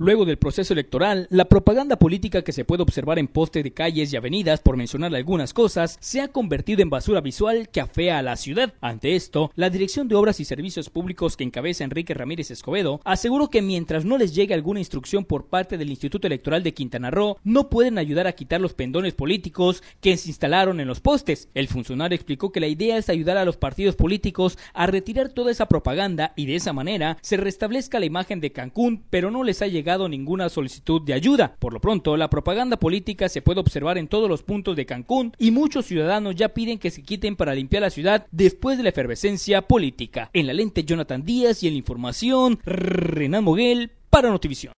Luego del proceso electoral, la propaganda política que se puede observar en postes de calles y avenidas, por mencionar algunas cosas, se ha convertido en basura visual que afea a la ciudad. Ante esto, la Dirección de Obras y Servicios Públicos que encabeza Enrique Ramírez Escobedo aseguró que mientras no les llegue alguna instrucción por parte del Instituto Electoral de Quintana Roo, no pueden ayudar a quitar los pendones políticos que se instalaron en los postes. El funcionario explicó que la idea es ayudar a los partidos políticos a retirar toda esa propaganda y de esa manera se restablezca la imagen de Cancún, pero no les ha llegado ninguna solicitud de ayuda. Por lo pronto, la propaganda política se puede observar en todos los puntos de Cancún y muchos ciudadanos ya piden que se quiten para limpiar la ciudad después de la efervescencia política. En la lente Jonathan Díaz y en la información Renan Moguel para Notivisión.